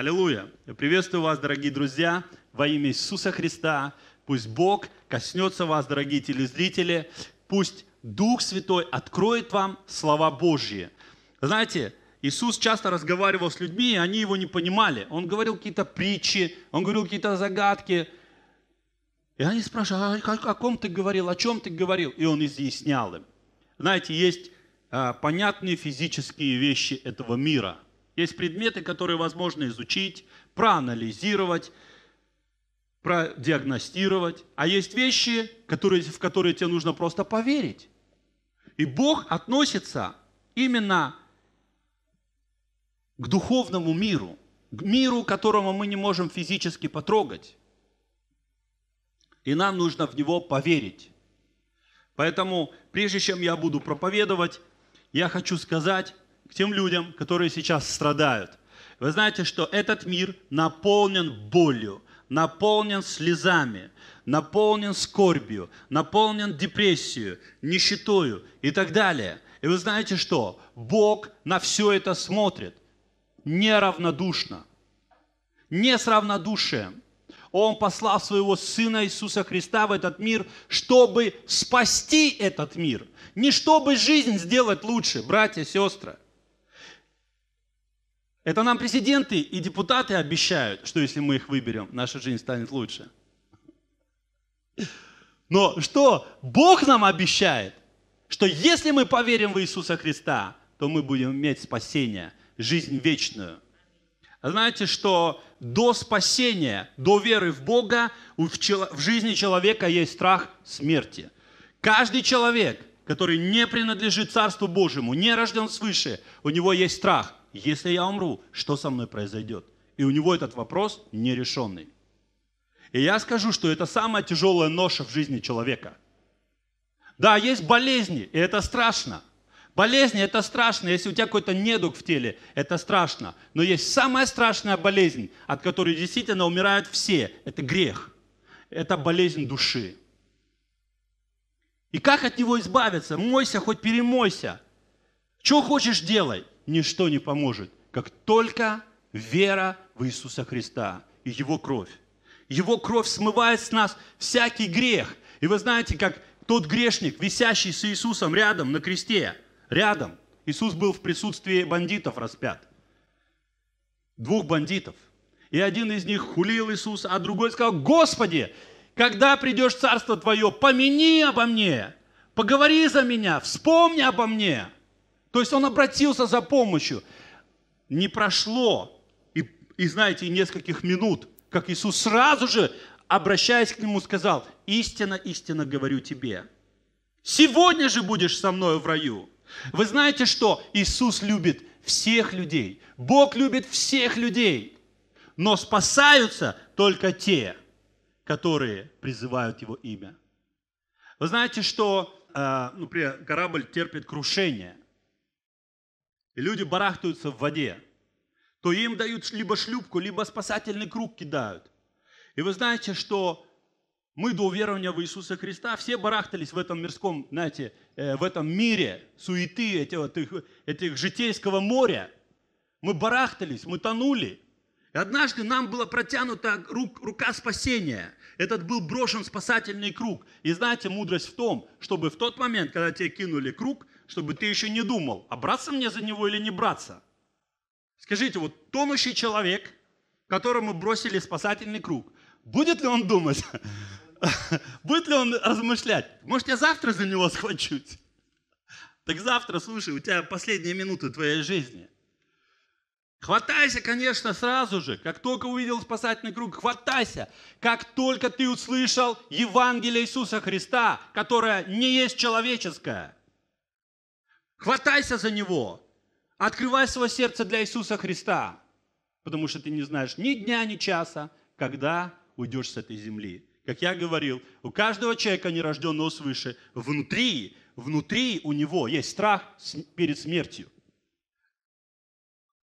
Аллилуйя! Я приветствую вас, дорогие друзья, во имя Иисуса Христа. Пусть Бог коснется вас, дорогие телезрители. Пусть Дух Святой откроет вам слова Божьи. Знаете, Иисус часто разговаривал с людьми, и они его не понимали. Он говорил какие-то притчи, он говорил какие-то загадки. И они спрашивают: а о ком ты говорил, о чем ты говорил? И он изъяснял им. Знаете, есть а, понятные физические вещи этого мира – есть предметы, которые возможно изучить, проанализировать, продиагностировать. А есть вещи, которые, в которые тебе нужно просто поверить. И Бог относится именно к духовному миру, к миру, которому мы не можем физически потрогать. И нам нужно в него поверить. Поэтому, прежде чем я буду проповедовать, я хочу сказать, к тем людям, которые сейчас страдают. Вы знаете, что этот мир наполнен болью, наполнен слезами, наполнен скорбью, наполнен депрессией, нищетою и так далее. И вы знаете что? Бог на все это смотрит неравнодушно, не с равнодушием. Он послал своего Сына Иисуса Христа в этот мир, чтобы спасти этот мир, не чтобы жизнь сделать лучше, братья и сестры. Это нам президенты и депутаты обещают, что если мы их выберем, наша жизнь станет лучше. Но что Бог нам обещает? Что если мы поверим в Иисуса Христа, то мы будем иметь спасение, жизнь вечную. А знаете, что до спасения, до веры в Бога в жизни человека есть страх смерти. Каждый человек, который не принадлежит Царству Божьему, не рожден свыше, у него есть страх если я умру, что со мной произойдет? И у него этот вопрос нерешенный. И я скажу, что это самая тяжелая ноша в жизни человека. Да, есть болезни, и это страшно. Болезни – это страшно. Если у тебя какой-то недуг в теле, это страшно. Но есть самая страшная болезнь, от которой действительно умирают все. Это грех. Это болезнь души. И как от него избавиться? Мойся, хоть перемойся. Что хочешь, делай ничто не поможет, как только вера в Иисуса Христа и Его кровь. Его кровь смывает с нас всякий грех. И вы знаете, как тот грешник, висящий с Иисусом рядом на кресте, рядом, Иисус был в присутствии бандитов распят. Двух бандитов. И один из них хулил Иисуса, а другой сказал, «Господи, когда придешь в Царство Твое, помяни обо мне, поговори за меня, вспомни обо мне». То есть он обратился за помощью. Не прошло, и, и знаете, нескольких минут, как Иисус сразу же, обращаясь к нему, сказал, «Истина, истина говорю тебе, сегодня же будешь со мною в раю». Вы знаете, что Иисус любит всех людей. Бог любит всех людей. Но спасаются только те, которые призывают Его имя. Вы знаете, что, э, ну, например, корабль терпит крушение люди барахтаются в воде, то им дают либо шлюпку, либо спасательный круг кидают. И вы знаете, что мы до уверования в Иисуса Христа все барахтались в этом мирском, знаете, э, в этом мире суеты, этих, этих, этих житейского моря. Мы барахтались, мы тонули. И однажды нам была протянута рук, рука спасения. Этот был брошен спасательный круг. И знаете, мудрость в том, чтобы в тот момент, когда тебе кинули круг, чтобы ты еще не думал, а браться мне за него или не браться. Скажите, вот тонущий человек, которому бросили спасательный круг, будет ли он думать? Будет ли он размышлять? Может, я завтра за него схвачусь? Так завтра, слушай, у тебя последние минуты твоей жизни. Хватайся, конечно, сразу же, как только увидел спасательный круг, хватайся, как только ты услышал Евангелие Иисуса Христа, которое не есть человеческое – Хватайся за него. Открывай свое сердце для Иисуса Христа. Потому что ты не знаешь ни дня, ни часа, когда уйдешь с этой земли. Как я говорил, у каждого человека, нерожденного свыше, внутри, внутри у него есть страх перед смертью.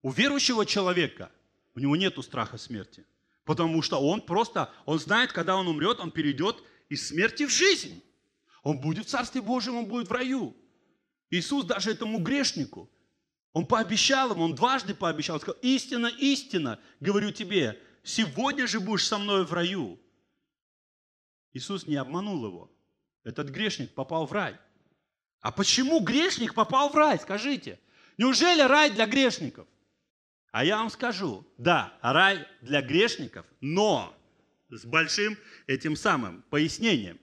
У верующего человека у него нет страха смерти. Потому что он просто, он знает, когда он умрет, он перейдет из смерти в жизнь. Он будет в Царстве Божьем, он будет в раю. Иисус даже этому грешнику, он пообещал ему, он дважды пообещал, сказал, истина, истина, говорю тебе, сегодня же будешь со мной в раю. Иисус не обманул его. Этот грешник попал в рай. А почему грешник попал в рай, скажите? Неужели рай для грешников? А я вам скажу, да, рай для грешников, но с большим этим самым пояснением.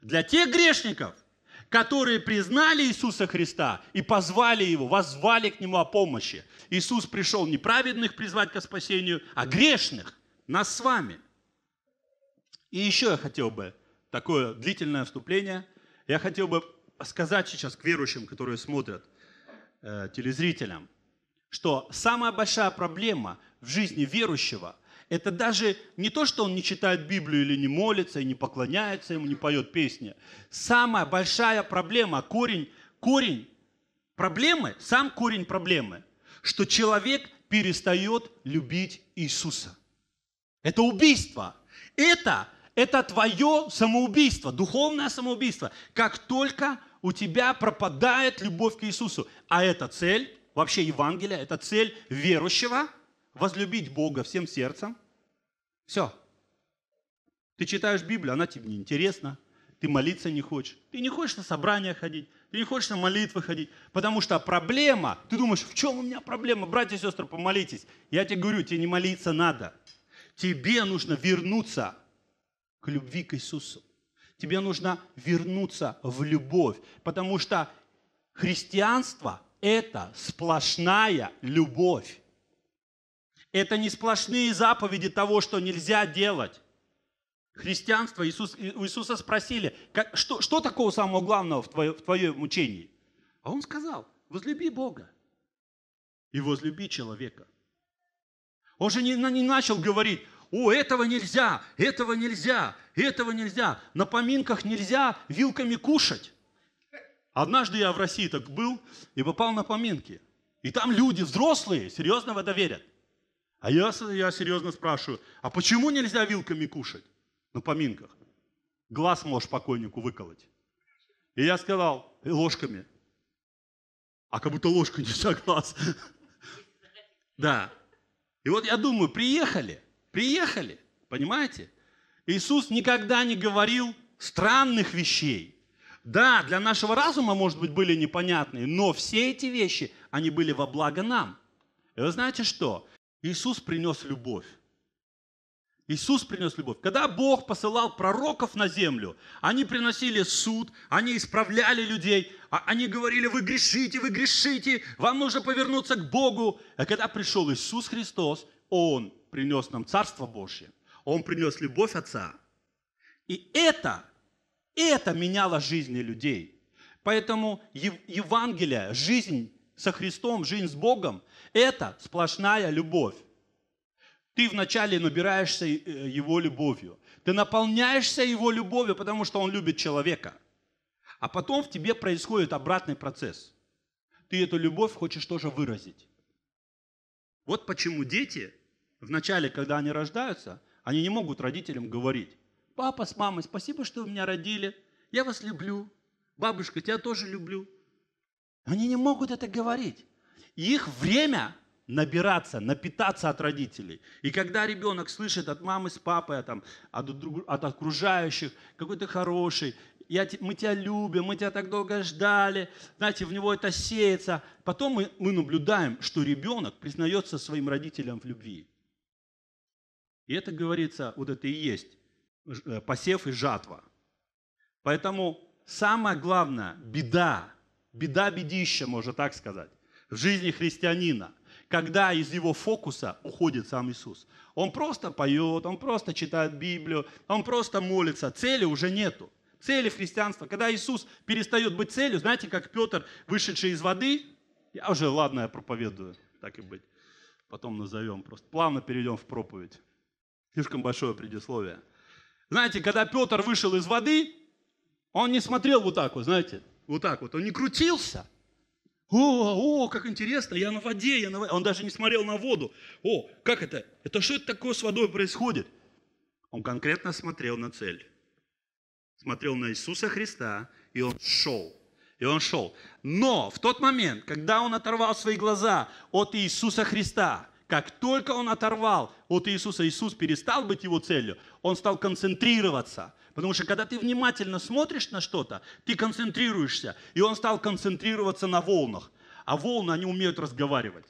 Для тех грешников – которые признали Иисуса Христа и позвали Его, воззвали к Нему о помощи. Иисус пришел не праведных призвать ко спасению, а грешных, нас с вами. И еще я хотел бы, такое длительное вступление, я хотел бы сказать сейчас к верующим, которые смотрят, э, телезрителям, что самая большая проблема в жизни верующего это даже не то, что он не читает Библию или не молится, и не поклоняется ему, не поет песни. Самая большая проблема, корень, корень проблемы, сам корень проблемы, что человек перестает любить Иисуса. Это убийство. Это, это твое самоубийство, духовное самоубийство. Как только у тебя пропадает любовь к Иисусу. А это цель, вообще Евангелие, это цель верующего – возлюбить Бога всем сердцем, все. Ты читаешь Библию, она тебе не интересна, ты молиться не хочешь, ты не хочешь на собрание ходить, ты не хочешь на молитвы ходить, потому что проблема, ты думаешь, в чем у меня проблема, братья и сестры, помолитесь. Я тебе говорю, тебе не молиться надо. Тебе нужно вернуться к любви к Иисусу. Тебе нужно вернуться в любовь, потому что христианство – это сплошная любовь. Это не сплошные заповеди того, что нельзя делать. Христианство, Иисус, у Иисуса спросили, как, что, что такого самого главного в, твое, в твоем мучении? А он сказал, возлюби Бога и возлюби человека. Он же не, не начал говорить, о, этого нельзя, этого нельзя, этого нельзя. На поминках нельзя вилками кушать. Однажды я в России так был и попал на поминки. И там люди взрослые, серьезно в это верят. А я, я серьезно спрашиваю, а почему нельзя вилками кушать на поминках? Глаз можешь покойнику выколоть. И я сказал, и «Э, ложками. А как будто ложка не нельзя глаз. Да. И вот я думаю, приехали, приехали, понимаете? Иисус никогда не говорил странных вещей. Да, для нашего разума, может быть, были непонятные, но все эти вещи, они были во благо нам. И вы знаете что? Иисус принес любовь. Иисус принес любовь. Когда Бог посылал пророков на землю, они приносили суд, они исправляли людей, а они говорили, вы грешите, вы грешите, вам нужно повернуться к Богу. А когда пришел Иисус Христос, Он принес нам Царство Божье, Он принес любовь Отца. И это, это меняло жизни людей. Поэтому Евангелие, жизнь со Христом, жизнь с Богом, это сплошная любовь. Ты вначале набираешься э, его любовью. Ты наполняешься его любовью, потому что он любит человека. А потом в тебе происходит обратный процесс. Ты эту любовь хочешь тоже выразить. Вот почему дети вначале, когда они рождаются, они не могут родителям говорить, папа с мамой, спасибо, что вы меня родили, я вас люблю, бабушка, тебя тоже люблю. Они не могут это говорить их время набираться, напитаться от родителей. И когда ребенок слышит от мамы с папой, а от, от окружающих, какой ты хороший, я, мы тебя любим, мы тебя так долго ждали, знаете, в него это сеется. Потом мы, мы наблюдаем, что ребенок признается своим родителям в любви. И это, говорится, вот это и есть э, посев и жатва. Поэтому самая главная беда, беда бедища, можно так сказать, в жизни христианина, когда из его фокуса уходит сам Иисус. Он просто поет, он просто читает Библию, он просто молится, цели уже нету. Цели христианства. Когда Иисус перестает быть целью, знаете, как Петр, вышедший из воды, я уже, ладно, я проповедую, так и быть, потом назовем, просто плавно перейдем в проповедь. Слишком большое предисловие. Знаете, когда Петр вышел из воды, он не смотрел вот так вот, знаете, вот так вот, он не крутился – о, о, как интересно, я на воде, я на воде. Он даже не смотрел на воду. О, как это? Это что это такое с водой происходит? Он конкретно смотрел на цель. Смотрел на Иисуса Христа, и он шел. И он шел. Но в тот момент, когда он оторвал свои глаза от Иисуса Христа, как только он оторвал от Иисуса, Иисус перестал быть его целью, он стал концентрироваться – Потому что когда ты внимательно смотришь на что-то, ты концентрируешься. И он стал концентрироваться на волнах. А волны, они умеют разговаривать.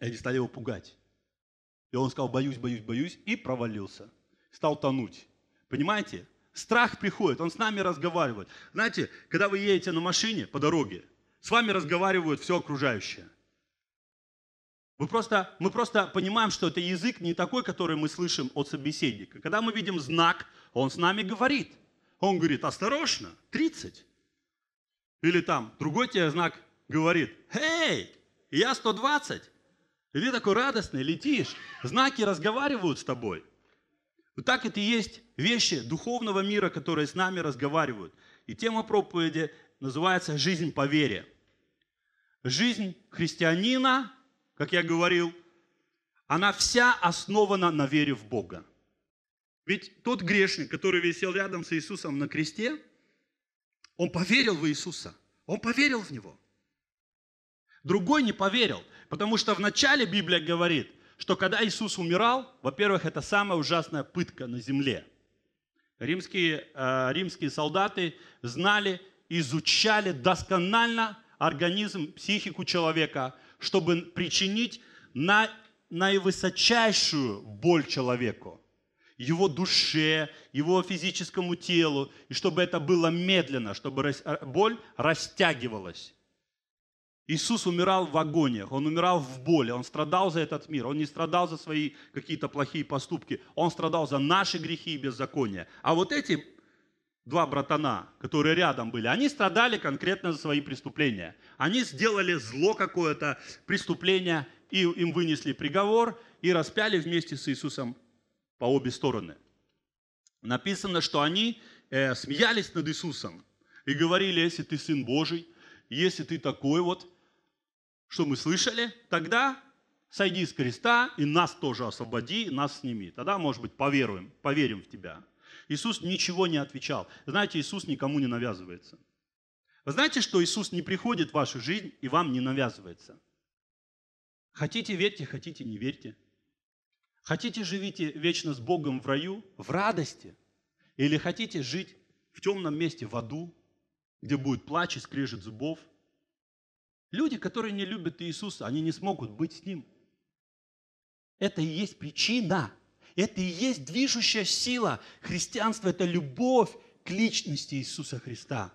И они стали его пугать. И он сказал, боюсь, боюсь, боюсь, и провалился. Стал тонуть. Понимаете? Страх приходит, он с нами разговаривает. Знаете, когда вы едете на машине по дороге, с вами разговаривают все окружающее. Мы просто, мы просто понимаем, что это язык не такой, который мы слышим от собеседника. Когда мы видим знак, он с нами говорит. Он говорит, осторожно, 30. Или там другой тебе знак говорит, «Эй, я 120!» И ты такой радостный, летишь. Знаки разговаривают с тобой. Вот так это и есть вещи духовного мира, которые с нами разговаривают. И тема проповеди называется «Жизнь по вере». Жизнь христианина – как я говорил, она вся основана на вере в Бога. Ведь тот грешник, который висел рядом с Иисусом на кресте, он поверил в Иисуса, он поверил в Него. Другой не поверил, потому что в начале Библия говорит, что когда Иисус умирал, во-первых, это самая ужасная пытка на земле. Римские, э, римские солдаты знали, изучали досконально организм, психику человека, чтобы причинить на, наивысочайшую боль человеку, его душе, его физическому телу, и чтобы это было медленно, чтобы э, боль растягивалась. Иисус умирал в агониях, Он умирал в боли, Он страдал за этот мир, Он не страдал за свои какие-то плохие поступки, Он страдал за наши грехи и беззакония. А вот эти два братана, которые рядом были, они страдали конкретно за свои преступления. Они сделали зло какое-то, преступление, и им вынесли приговор и распяли вместе с Иисусом по обе стороны. Написано, что они э, смеялись над Иисусом и говорили, если ты Сын Божий, если ты такой вот, что мы слышали, тогда сойди с креста и нас тоже освободи, нас сними. Тогда, может быть, поверуем, поверим в тебя. Иисус ничего не отвечал. Знаете, Иисус никому не навязывается. Вы знаете, что Иисус не приходит в вашу жизнь и вам не навязывается? Хотите, верьте, хотите, не верьте. Хотите, живите вечно с Богом в раю, в радости. Или хотите жить в темном месте, в аду, где будет плач и скрежет зубов. Люди, которые не любят Иисуса, они не смогут быть с Ним. Это и есть причина, это и есть движущая сила. христианства – это любовь к личности Иисуса Христа.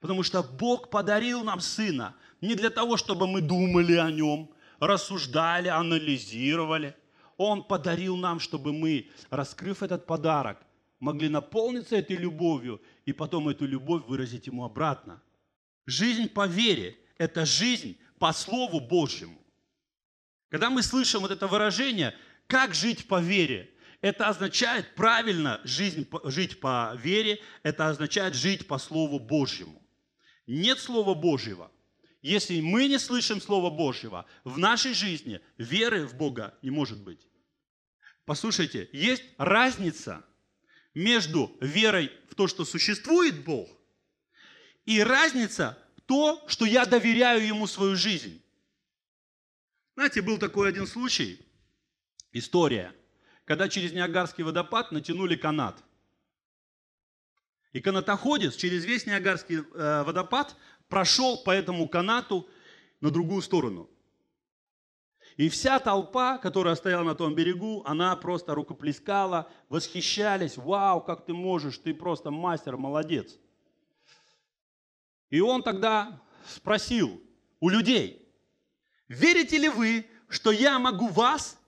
Потому что Бог подарил нам Сына не для того, чтобы мы думали о Нем, рассуждали, анализировали. Он подарил нам, чтобы мы, раскрыв этот подарок, могли наполниться этой любовью и потом эту любовь выразить Ему обратно. Жизнь по вере – это жизнь по Слову Божьему. Когда мы слышим вот это выражение как жить по вере? Это означает правильно жизнь, жить по вере, это означает жить по Слову Божьему. Нет Слова Божьего. Если мы не слышим Слова Божьего, в нашей жизни веры в Бога не может быть. Послушайте, есть разница между верой в то, что существует Бог, и разница в то, что я доверяю Ему свою жизнь. Знаете, был такой один случай – История. Когда через Ниагарский водопад натянули канат. И канатоходец через весь Ниагарский э, водопад прошел по этому канату на другую сторону. И вся толпа, которая стояла на том берегу, она просто рукоплескала, восхищались. Вау, как ты можешь, ты просто мастер, молодец. И он тогда спросил у людей, верите ли вы, что я могу вас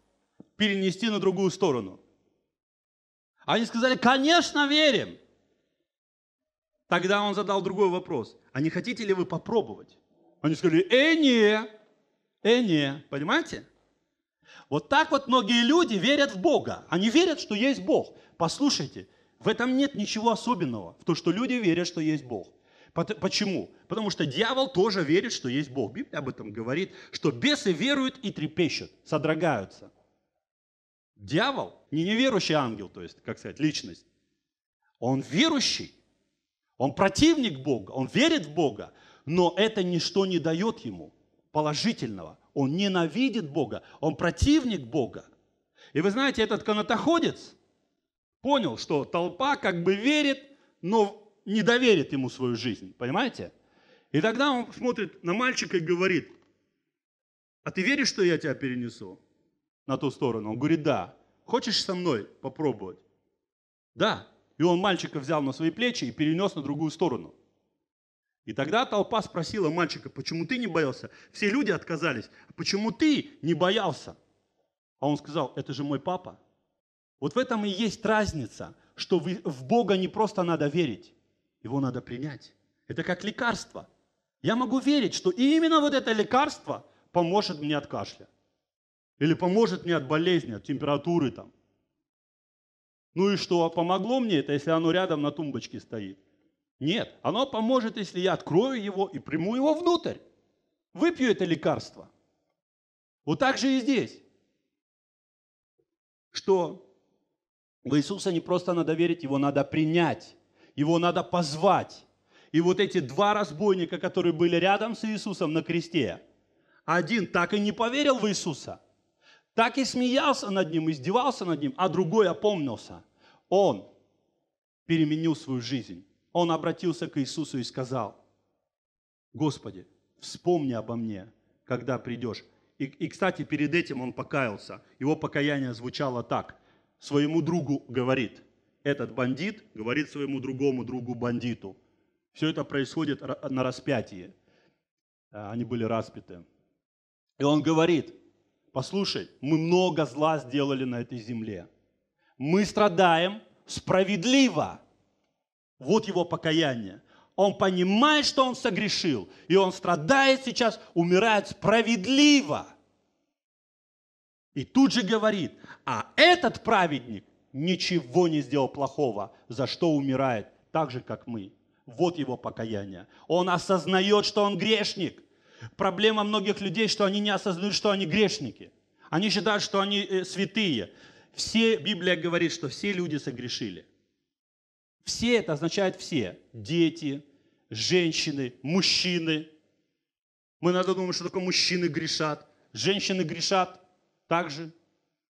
перенести на другую сторону. Они сказали, конечно, верим. Тогда он задал другой вопрос. А не хотите ли вы попробовать? Они сказали, э, не, э, не. Понимаете? Вот так вот многие люди верят в Бога. Они верят, что есть Бог. Послушайте, в этом нет ничего особенного, в то, что люди верят, что есть Бог. Почему? Потому что дьявол тоже верит, что есть Бог. Библия об этом говорит, что бесы веруют и трепещут, содрогаются. Дьявол не неверующий ангел, то есть, как сказать, личность. Он верующий, он противник Бога, он верит в Бога, но это ничто не дает ему положительного. Он ненавидит Бога, он противник Бога. И вы знаете, этот канатоходец понял, что толпа как бы верит, но не доверит ему свою жизнь, понимаете? И тогда он смотрит на мальчика и говорит, а ты веришь, что я тебя перенесу? на ту сторону? Он говорит, да. Хочешь со мной попробовать? Да. И он мальчика взял на свои плечи и перенес на другую сторону. И тогда толпа спросила мальчика, почему ты не боялся? Все люди отказались. «А почему ты не боялся? А он сказал, это же мой папа. Вот в этом и есть разница, что в Бога не просто надо верить, его надо принять. Это как лекарство. Я могу верить, что именно вот это лекарство поможет мне от кашля. Или поможет мне от болезни, от температуры там. Ну и что, помогло мне это, если оно рядом на тумбочке стоит? Нет, оно поможет, если я открою его и приму его внутрь. Выпью это лекарство. Вот так же и здесь. Что в Иисуса не просто надо верить, его надо принять, его надо позвать. И вот эти два разбойника, которые были рядом с Иисусом на кресте, один так и не поверил в Иисуса – так и смеялся над ним, издевался над ним, а другой опомнился. Он переменил свою жизнь. Он обратился к Иисусу и сказал, «Господи, вспомни обо мне, когда придешь». И, и, кстати, перед этим он покаялся. Его покаяние звучало так. Своему другу говорит, этот бандит говорит своему другому другу бандиту. Все это происходит на распятии. А, они были распяты. И он говорит, Послушай, мы много зла сделали на этой земле. Мы страдаем справедливо. Вот его покаяние. Он понимает, что он согрешил, и он страдает сейчас, умирает справедливо. И тут же говорит, а этот праведник ничего не сделал плохого, за что умирает, так же, как мы. Вот его покаяние. Он осознает, что он грешник. Проблема многих людей, что они не осознают, что они грешники. Они считают, что они э, святые. Все, Библия говорит, что все люди согрешили. Все это означает все. Дети, женщины, мужчины. Мы иногда думаем, что только мужчины грешат. Женщины грешат также.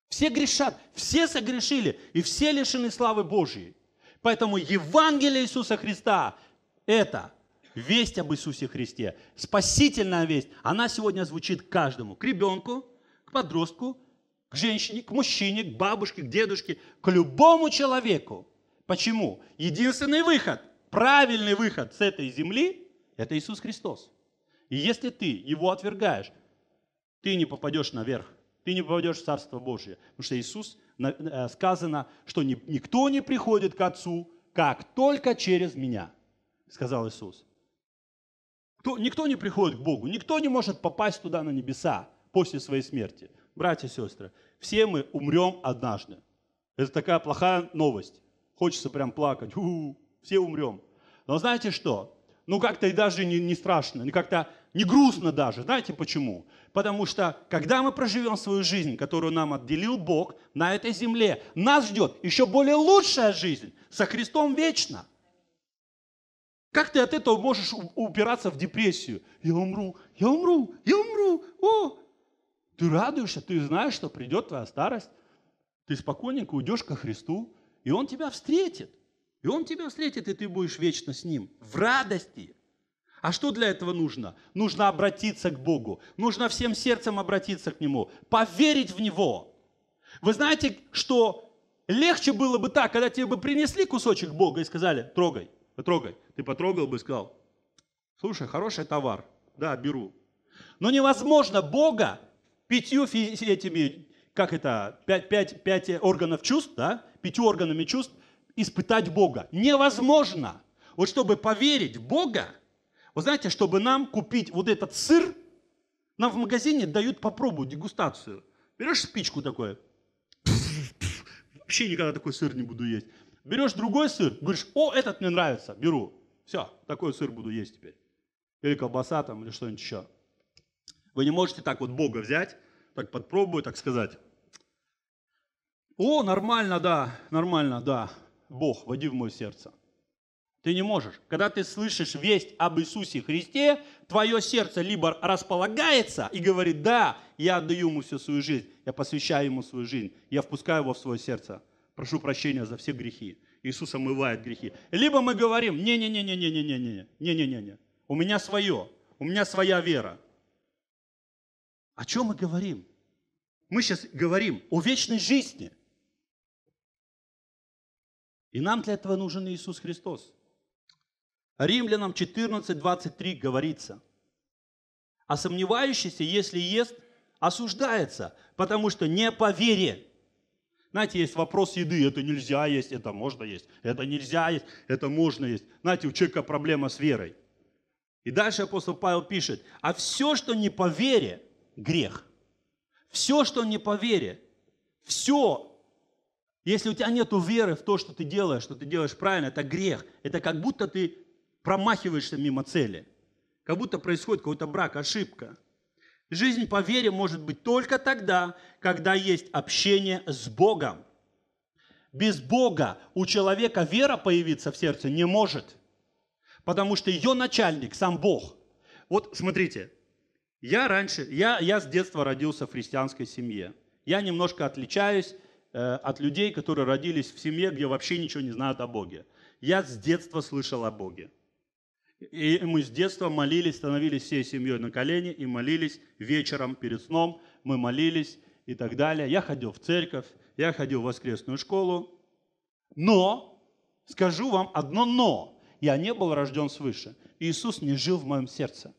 Все грешат, все согрешили, и все лишены славы Божьей. Поэтому Евангелие Иисуса Христа – это Весть об Иисусе Христе, спасительная весть, она сегодня звучит каждому, к ребенку, к подростку, к женщине, к мужчине, к бабушке, к дедушке, к любому человеку. Почему? Единственный выход, правильный выход с этой земли – это Иисус Христос. И если ты его отвергаешь, ты не попадешь наверх, ты не попадешь в Царство Божие. Потому что Иисус э, сказано, что никто не приходит к Отцу, как только через меня, сказал Иисус. Кто, никто не приходит к Богу, никто не может попасть туда на небеса после своей смерти. Братья и сестры, все мы умрем однажды. Это такая плохая новость. Хочется прям плакать. У-у-у, все умрем. Но знаете что? Ну как-то и даже не, не страшно, не как-то не грустно даже. Знаете почему? Потому что когда мы проживем свою жизнь, которую нам отделил Бог на этой земле, нас ждет еще более лучшая жизнь со Христом вечно – как ты от этого можешь упираться в депрессию? Я умру, я умру, я умру. О! Ты радуешься, ты знаешь, что придет твоя старость. Ты спокойненько уйдешь ко Христу, и Он тебя встретит. И Он тебя встретит, и ты будешь вечно с Ним, в радости. А что для этого нужно? Нужно обратиться к Богу. Нужно всем сердцем обратиться к Нему, поверить в Него. Вы знаете, что легче было бы так, когда тебе бы принесли кусочек Бога и сказали, трогай потрогай. Ты потрогал бы и сказал, слушай, хороший товар, да, беру. Но невозможно Бога пятью этими, как это, пять, пять, пять органов чувств, да, пятью органами чувств испытать Бога. Невозможно. Вот чтобы поверить в Бога, вы знаете, чтобы нам купить вот этот сыр, нам в магазине дают попробовать дегустацию. Берешь спичку такое, вообще никогда такой сыр не буду есть. Берешь другой сыр, говоришь, о, этот мне нравится, беру. Все, такой сыр буду есть теперь. Или колбаса там, или что-нибудь еще. Вы не можете так вот Бога взять, так подпробовать, так сказать. О, нормально, да, нормально, да. Бог, води в мое сердце. Ты не можешь. Когда ты слышишь весть об Иисусе Христе, твое сердце либо располагается и говорит, да, я отдаю ему всю свою жизнь, я посвящаю ему свою жизнь, я впускаю его в свое сердце прошу прощения за все грехи. Иисус омывает грехи. Либо мы говорим, не-не-не-не-не-не-не-не, не-не-не-не, у меня свое, у меня своя вера. О чем мы говорим? Мы сейчас говорим о вечной жизни. И нам для этого нужен Иисус Христос. Римлянам 14:23 говорится, а сомневающийся, если ест, осуждается, потому что не по вере. Знаете, есть вопрос еды, это нельзя есть, это можно есть, это нельзя есть, это можно есть. Знаете, у человека проблема с верой. И дальше апостол Павел пишет, а все, что не по вере, грех. Все, что не по вере, все, если у тебя нет веры в то, что ты делаешь, что ты делаешь правильно, это грех. Это как будто ты промахиваешься мимо цели. Как будто происходит какой-то брак, ошибка. Жизнь по вере может быть только тогда, когда есть общение с Богом. Без Бога у человека вера появиться в сердце не может, потому что ее начальник сам Бог. Вот смотрите, я раньше, я, я с детства родился в христианской семье. Я немножко отличаюсь э, от людей, которые родились в семье, где вообще ничего не знают о Боге. Я с детства слышал о Боге. И мы с детства молились, становились всей семьей на колени и молились вечером перед сном, мы молились и так далее. Я ходил в церковь, я ходил в воскресную школу. Но, скажу вам одно но, я не был рожден свыше. Иисус не жил в моем сердце.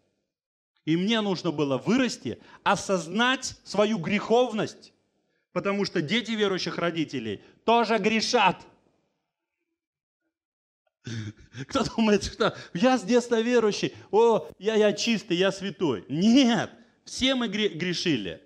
И мне нужно было вырасти, осознать свою греховность, потому что дети верующих родителей тоже грешат – Кто думает, что я с детства верующий, о, я, я чистый, я святой. Нет, все мы грешили.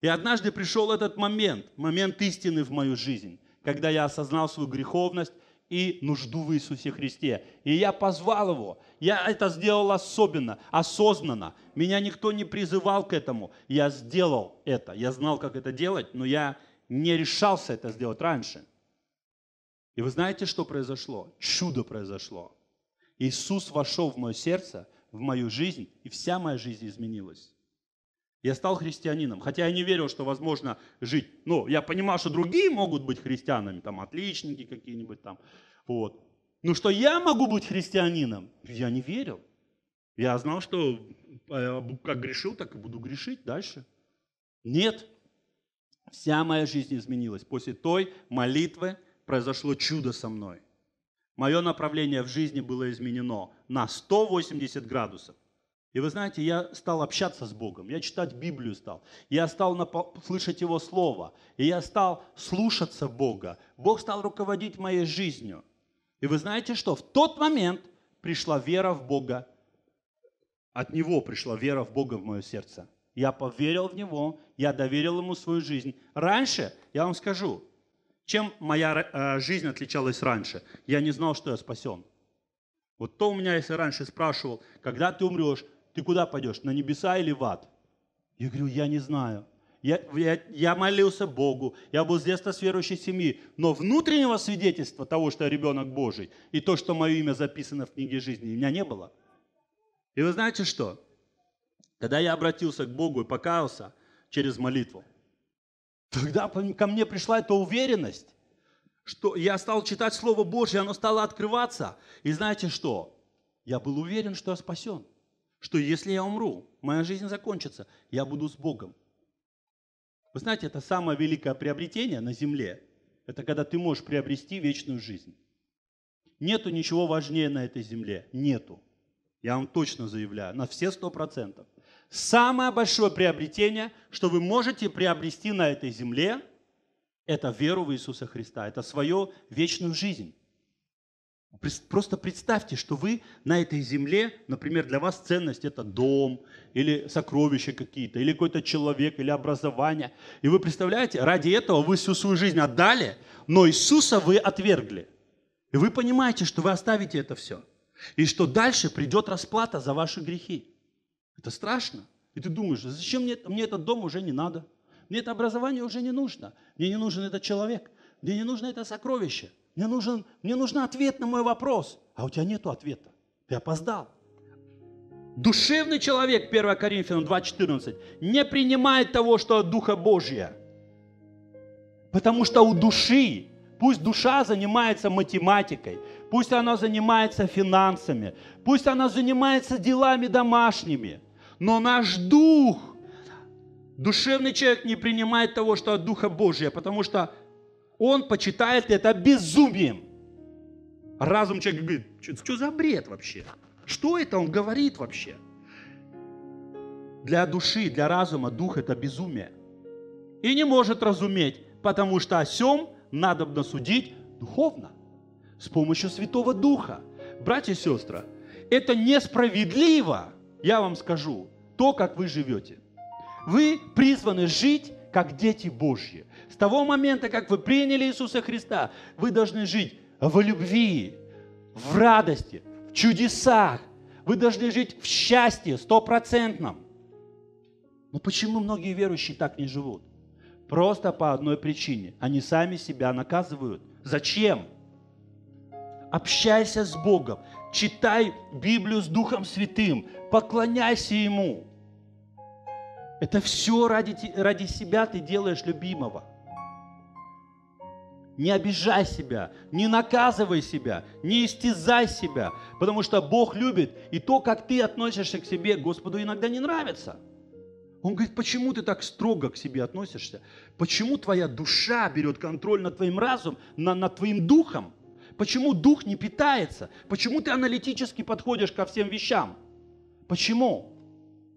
И однажды пришел этот момент, момент истины в мою жизнь, когда я осознал свою греховность и нужду в Иисусе Христе. И я позвал Его. Я это сделал особенно, осознанно. Меня никто не призывал к этому. Я сделал это. Я знал, как это делать, но я не решался это сделать раньше. И вы знаете, что произошло? Чудо произошло. Иисус вошел в мое сердце, в мою жизнь, и вся моя жизнь изменилась. Я стал христианином, хотя я не верил, что возможно жить. Ну, я понимал, что другие могут быть христианами, там отличники какие-нибудь там, вот. Ну, что я могу быть христианином, я не верил. Я знал, что э, как грешил, так и буду грешить дальше. Нет, вся моя жизнь изменилась после той молитвы, произошло чудо со мной. Мое направление в жизни было изменено на 180 градусов. И вы знаете, я стал общаться с Богом, я читать Библию стал, я стал нап- слышать Его Слово, и я стал слушаться Бога. Бог стал руководить моей жизнью. И вы знаете что? В тот момент пришла вера в Бога. От Него пришла вера в Бога в мое сердце. Я поверил в Него, я доверил Ему свою жизнь. Раньше, я вам скажу, чем моя э, жизнь отличалась раньше? Я не знал, что я спасен. Вот то у меня, если раньше спрашивал, когда ты умрешь, ты куда пойдешь, на небеса или в ад? Я говорю, я не знаю. Я, я, я молился Богу, я был с детства с верующей семьи, но внутреннего свидетельства того, что я ребенок Божий, и то, что мое имя записано в книге жизни, у меня не было. И вы знаете что? Когда я обратился к Богу и покаялся через молитву, Тогда ко мне пришла эта уверенность, что я стал читать Слово Божье, оно стало открываться. И знаете что? Я был уверен, что я спасен. Что если я умру, моя жизнь закончится, я буду с Богом. Вы знаете, это самое великое приобретение на земле. Это когда ты можешь приобрести вечную жизнь. Нету ничего важнее на этой земле. Нету. Я вам точно заявляю, на все сто процентов. Самое большое приобретение, что вы можете приобрести на этой земле, это веру в Иисуса Христа, это свою вечную жизнь. Просто представьте, что вы на этой земле, например, для вас ценность это дом или сокровища какие-то, или какой-то человек, или образование. И вы представляете, ради этого вы всю свою жизнь отдали, но Иисуса вы отвергли. И вы понимаете, что вы оставите это все. И что дальше придет расплата за ваши грехи. Это страшно. И ты думаешь, зачем мне, мне этот дом уже не надо? Мне это образование уже не нужно. Мне не нужен этот человек. Мне не нужно это сокровище. Мне нужен, мне нужен ответ на мой вопрос. А у тебя нет ответа. Ты опоздал. Душевный человек, 1 Коринфянам 2.14, не принимает того, что от Духа Божия. Потому что у души, пусть душа занимается математикой, пусть она занимается финансами, пусть она занимается делами домашними – но наш дух, душевный человек не принимает того, что от Духа Божия, потому что он почитает это безумием. Разум человека говорит, что, что за бред вообще? Что это он говорит вообще? Для души, для разума дух – это безумие. И не может разуметь, потому что о сем надобно судить духовно, с помощью Святого Духа. Братья и сестры, это несправедливо – я вам скажу, то, как вы живете. Вы призваны жить, как дети Божьи. С того момента, как вы приняли Иисуса Христа, вы должны жить в любви, в радости, в чудесах. Вы должны жить в счастье стопроцентном. Но почему многие верующие так не живут? Просто по одной причине. Они сами себя наказывают. Зачем? Общайся с Богом читай Библию с Духом Святым, поклоняйся Ему. Это все ради, ради себя ты делаешь любимого. Не обижай себя, не наказывай себя, не истязай себя, потому что Бог любит, и то, как ты относишься к себе, Господу иногда не нравится. Он говорит, почему ты так строго к себе относишься? Почему твоя душа берет контроль над твоим разумом, над, над твоим духом? Почему дух не питается? Почему ты аналитически подходишь ко всем вещам? Почему?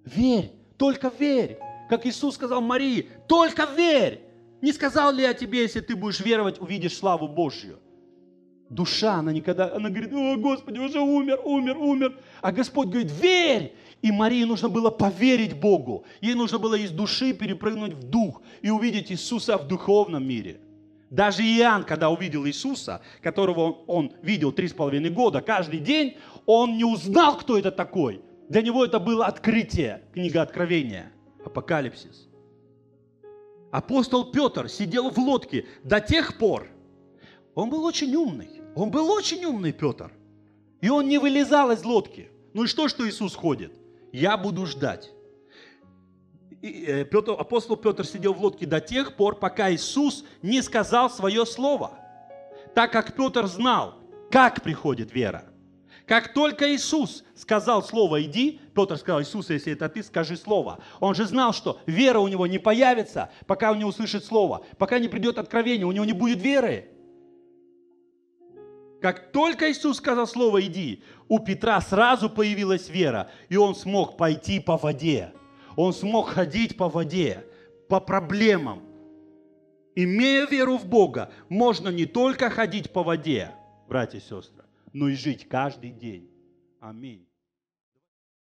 Верь, только верь. Как Иисус сказал Марии, только верь. Не сказал ли я тебе, если ты будешь веровать, увидишь славу Божью? Душа, она никогда, она говорит, о, Господи, уже умер, умер, умер. А Господь говорит, верь. И Марии нужно было поверить Богу. Ей нужно было из души перепрыгнуть в дух и увидеть Иисуса в духовном мире – даже Иоанн, когда увидел Иисуса, которого он видел три с половиной года каждый день, он не узнал, кто это такой. Для него это было открытие, книга Откровения, Апокалипсис. Апостол Петр сидел в лодке до тех пор. Он был очень умный. Он был очень умный, Петр. И он не вылезал из лодки. Ну и что, что Иисус ходит? Я буду ждать и э, Петр, апостол Петр сидел в лодке до тех пор, пока Иисус не сказал свое слово. Так как Петр знал, как приходит вера. Как только Иисус сказал слово «иди», Петр сказал, Иисус, если это ты, скажи слово. Он же знал, что вера у него не появится, пока он не услышит слово, пока не придет откровение, у него не будет веры. Как только Иисус сказал слово «иди», у Петра сразу появилась вера, и он смог пойти по воде. Он смог ходить по воде, по проблемам. Имея веру в Бога, можно не только ходить по воде, братья и сестры, но и жить каждый день. Аминь.